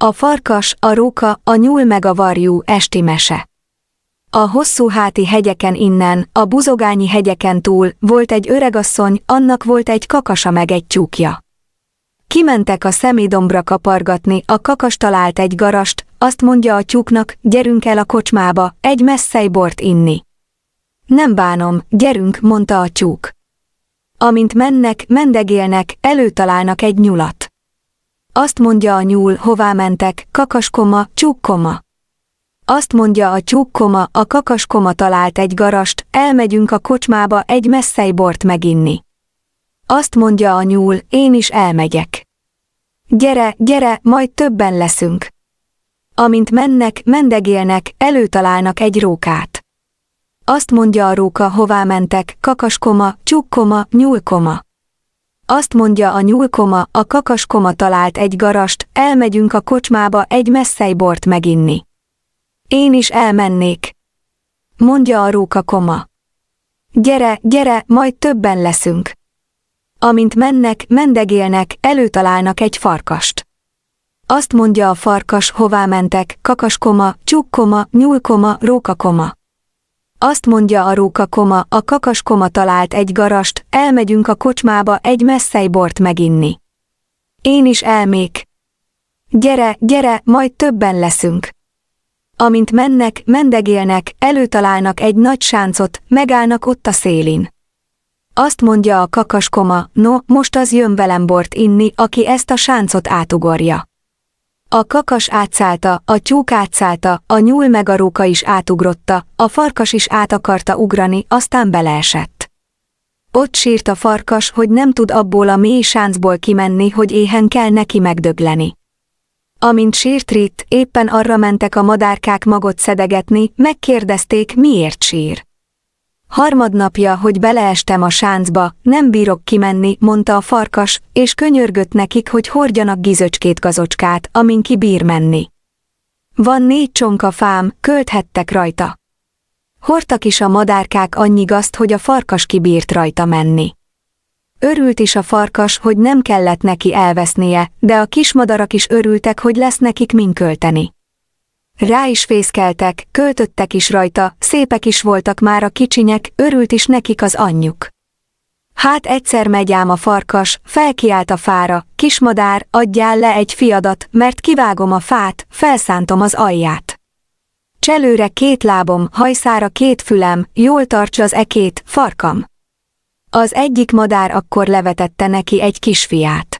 A farkas, a róka, a nyúl meg a varjú esti mese. A hosszú háti hegyeken innen, a buzogányi hegyeken túl volt egy öregasszony, annak volt egy kakasa meg egy tyúkja. Kimentek a szemédombra kapargatni, a kakas talált egy garast, azt mondja a tyúknak, gyerünk el a kocsmába, egy messzei bort inni. Nem bánom, gyerünk, mondta a tyúk. Amint mennek, mendegélnek, előtalálnak egy nyulat. Azt mondja a nyúl, hová mentek, kakaskoma, csúkkoma. Azt mondja a csúkkoma, a kakaskoma talált egy garast, elmegyünk a kocsmába egy messzei bort meginni. Azt mondja a nyúl, én is elmegyek. Gyere, gyere, majd többen leszünk. Amint mennek, mendegélnek, előtalálnak egy rókát. Azt mondja a róka, hová mentek, kakaskoma, csúkkoma, nyúlkoma. Azt mondja a nyúlkoma, a kakaskoma talált egy garast, elmegyünk a kocsmába egy messzei bort meginni. Én is elmennék. Mondja a róka koma. Gyere, gyere, majd többen leszünk. Amint mennek, mendegélnek, előtalálnak egy farkast. Azt mondja a farkas, hová mentek, kakaskoma, csukkoma, nyúlkoma, rókakoma. Azt mondja a róka koma, a kakas koma talált egy garast, elmegyünk a kocsmába egy messzei bort meginni. Én is elmék. Gyere, gyere, majd többen leszünk. Amint mennek, mendegélnek, előtalálnak egy nagy sáncot, megállnak ott a szélin. Azt mondja a kakaskoma, no, most az jön velem bort inni, aki ezt a sáncot átugorja. A kakas átszállta, a tyúk átszállta, a nyúl meg a róka is átugrotta, a farkas is át akarta ugrani, aztán beleesett. Ott sírt a farkas, hogy nem tud abból a mély sáncból kimenni, hogy éhen kell neki megdögleni. Amint sírt Rit, éppen arra mentek a madárkák magot szedegetni, megkérdezték, miért sír. Harmadnapja, hogy beleestem a sáncba, nem bírok kimenni, mondta a farkas, és könyörgött nekik, hogy hordjanak gizöcskét gazocskát, amin ki bír menni. Van négy csonka fám, költhettek rajta. Hordtak is a madárkák annyi gazt, hogy a farkas kibírt rajta menni. Örült is a farkas, hogy nem kellett neki elvesznie, de a kismadarak is örültek, hogy lesz nekik min költeni. Rá is fészkeltek, költöttek is rajta, szépek is voltak már a kicsinyek, örült is nekik az anyjuk. Hát egyszer megy ám a farkas, felkiált a fára, kismadár, adjál le egy fiadat, mert kivágom a fát, felszántom az alját. Cselőre két lábom, hajszára két fülem, jól tarts az ekét, farkam. Az egyik madár akkor levetette neki egy kisfiát.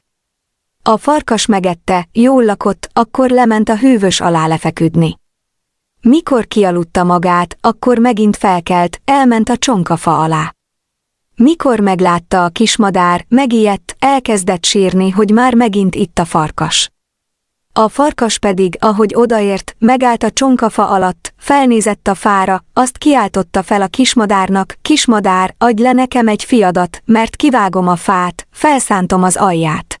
A farkas megette, jól lakott, akkor lement a hűvös alá lefeküdni. Mikor kialudta magát, akkor megint felkelt, elment a csonkafa alá. Mikor meglátta a kismadár, megijedt, elkezdett sírni, hogy már megint itt a farkas. A farkas pedig, ahogy odaért, megállt a csonkafa alatt, felnézett a fára, azt kiáltotta fel a kismadárnak, kismadár, adj le nekem egy fiadat, mert kivágom a fát, felszántom az alját.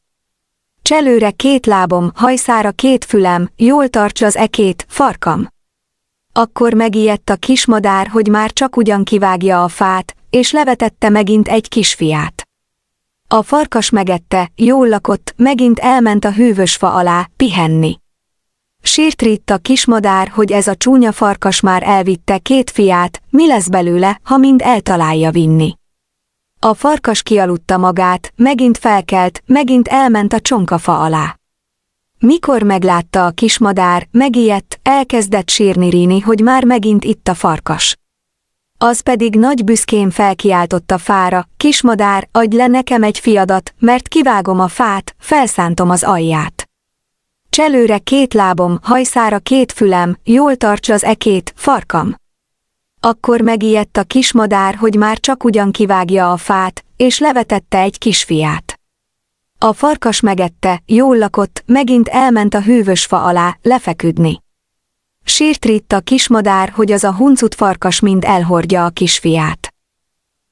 Cselőre két lábom, hajszára két fülem, jól tarts az ekét, farkam. Akkor megijedt a kismadár, hogy már csak ugyan kivágja a fát, és levetette megint egy kisfiát. A farkas megette, jól lakott, megint elment a hűvös fa alá, pihenni. Sírt ritt a kismadár, hogy ez a csúnya farkas már elvitte két fiát, mi lesz belőle, ha mind eltalálja vinni. A farkas kialudta magát, megint felkelt, megint elment a csonkafa alá. Mikor meglátta a kismadár, megijedt, elkezdett sírni Rini, hogy már megint itt a farkas. Az pedig nagy büszkén felkiáltott a fára, kismadár, adj le nekem egy fiadat, mert kivágom a fát, felszántom az alját. Cselőre két lábom, hajszára két fülem, jól tarts az ekét, farkam. Akkor megijedt a kismadár, hogy már csak ugyan kivágja a fát, és levetette egy kisfiát. A farkas megette, jól lakott, megint elment a hűvös fa alá, lefeküdni. Sírt ritt a kismadár, hogy az a huncut farkas mind elhordja a kisfiát.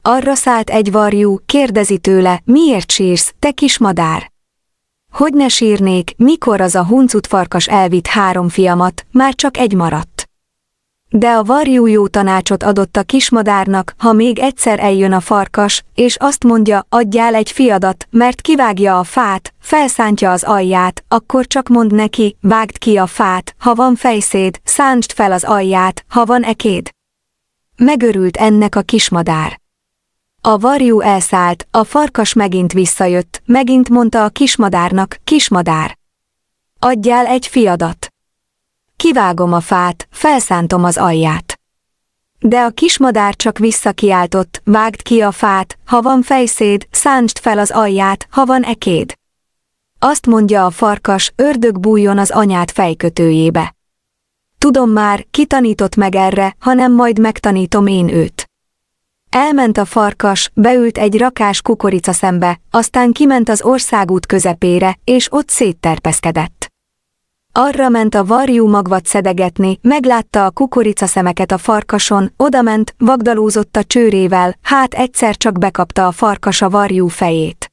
Arra szállt egy varjú, kérdezi tőle, miért sírsz, te kismadár? Hogy ne sírnék, mikor az a huncut farkas elvitt három fiamat, már csak egy maradt. De a varjú jó tanácsot adott a kismadárnak, ha még egyszer eljön a farkas, és azt mondja, adjál egy fiadat, mert kivágja a fát, felszántja az alját, akkor csak mond neki, vágd ki a fát, ha van fejszéd, szántsd fel az alját, ha van ekéd. Megörült ennek a kismadár. A varjú elszállt, a farkas megint visszajött, megint mondta a kismadárnak, kismadár. Adjál egy fiadat. Kivágom a fát, felszántom az alját. De a kismadár csak visszakiáltott, vágd ki a fát, ha van fejszéd, szántsd fel az alját, ha van ekéd. Azt mondja a farkas, ördög bújjon az anyát fejkötőjébe. Tudom már, ki tanított meg erre, hanem majd megtanítom én őt. Elment a farkas, beült egy rakás kukorica szembe, aztán kiment az országút közepére, és ott szétterpeszkedett. Arra ment a varjú magvat szedegetni, meglátta a kukorica szemeket a farkason, odament, vagdalózott a csőrével, hát egyszer csak bekapta a farkas a varjú fejét.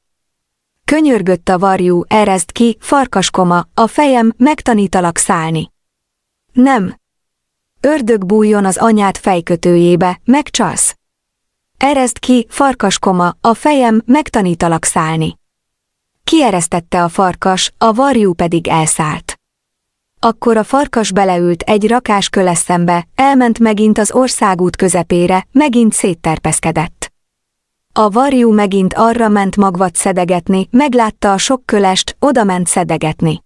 Könyörgött a varjú, erezd ki, farkaskoma, a fejem, megtanítalak szállni. Nem. Ördög bújjon az anyád fejkötőjébe, megcsalsz. Erezd ki, farkaskoma, a fejem, megtanítalak szállni. Kieresztette a farkas, a varjú pedig elszállt. Akkor a farkas beleült egy rakás köleszembe, elment megint az országút közepére, megint szétterpeszkedett. A varjú megint arra ment magvat szedegetni, meglátta a sok kölest, oda ment szedegetni.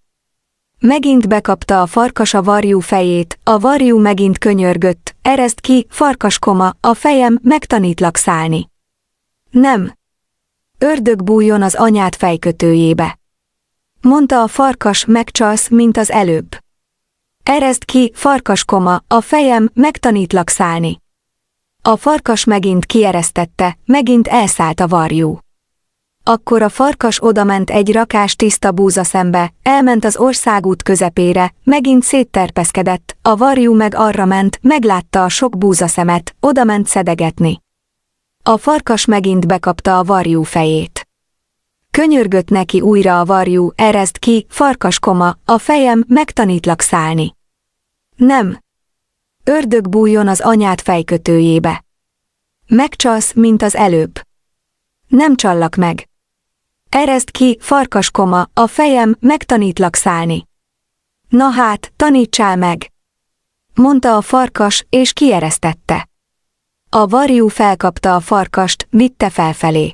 Megint bekapta a farkas a varjú fejét, a varjú megint könyörgött, erezd ki, farkaskoma, a fejem, megtanítlak szállni. Nem. Ördög bújjon az anyát fejkötőjébe. Mondta a farkas, megcsalsz, mint az előbb. Erezd ki, farkaskoma, a fejem, megtanítlak szállni. A farkas megint kieresztette, megint elszállt a varjú. Akkor a farkas odament egy rakás tiszta búza szembe, elment az országút közepére, megint szétterpeszkedett, a varjú meg arra ment, meglátta a sok búza szemet, odament szedegetni. A farkas megint bekapta a varjú fejét könyörgött neki újra a varjú, erezd ki, farkaskoma, a fejem, megtanítlak szállni. Nem. Ördög bújjon az anyád fejkötőjébe. Megcsalsz, mint az előbb. Nem csallak meg. Erezd ki, farkaskoma, a fejem, megtanítlak szállni. Na hát, tanítsál meg! Mondta a farkas, és kieresztette. A varjú felkapta a farkast, vitte felfelé.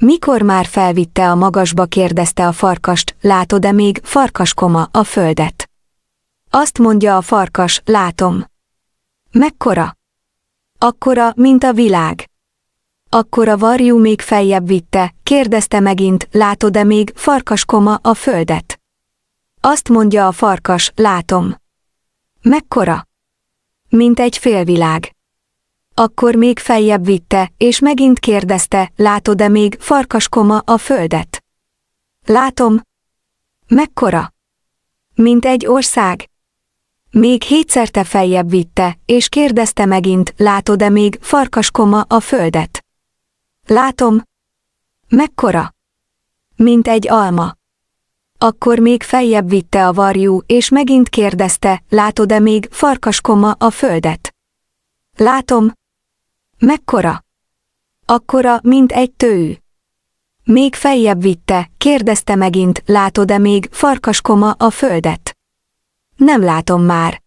Mikor már felvitte a magasba, kérdezte a farkast, látod-e még, farkaskoma, a földet? Azt mondja a farkas, látom. Mekkora? Akkora, mint a világ. Akkor a varjú még feljebb vitte, kérdezte megint, látod-e még, farkaskoma, a földet? Azt mondja a farkas, látom. Mekkora? Mint egy félvilág. Akkor még feljebb vitte, és megint kérdezte, látod-e még, farkaskoma, a földet? Látom. Mekkora? Mint egy ország. Még hétszerte feljebb vitte, és kérdezte megint, látod-e még, farkaskoma, a földet? Látom. Mekkora? Mint egy alma. Akkor még feljebb vitte a varjú, és megint kérdezte, látod-e még, farkaskoma, a földet? Látom. Mekkora? Akkora, mint egy tő. Még feljebb vitte, kérdezte megint, látod-e még, farkaskoma, a földet? Nem látom már.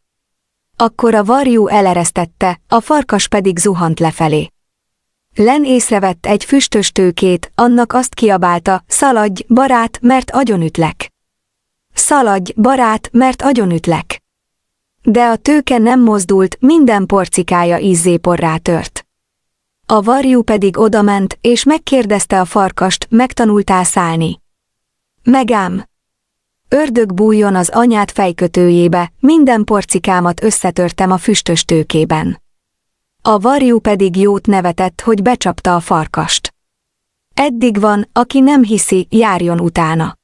Akkor a varjú eleresztette, a farkas pedig zuhant lefelé. Len észrevett egy füstös tőkét, annak azt kiabálta, szaladj, barát, mert agyonütlek. Szaladj, barát, mert agyonütlek. De a tőke nem mozdult, minden porcikája ízzéporrá tört. A varjú pedig odament, és megkérdezte a farkast, megtanultál szállni. Megám! Ördög bújjon az anyát fejkötőjébe, minden porcikámat összetörtem a füstös tőkében. A varjú pedig jót nevetett, hogy becsapta a farkast. Eddig van, aki nem hiszi, járjon utána.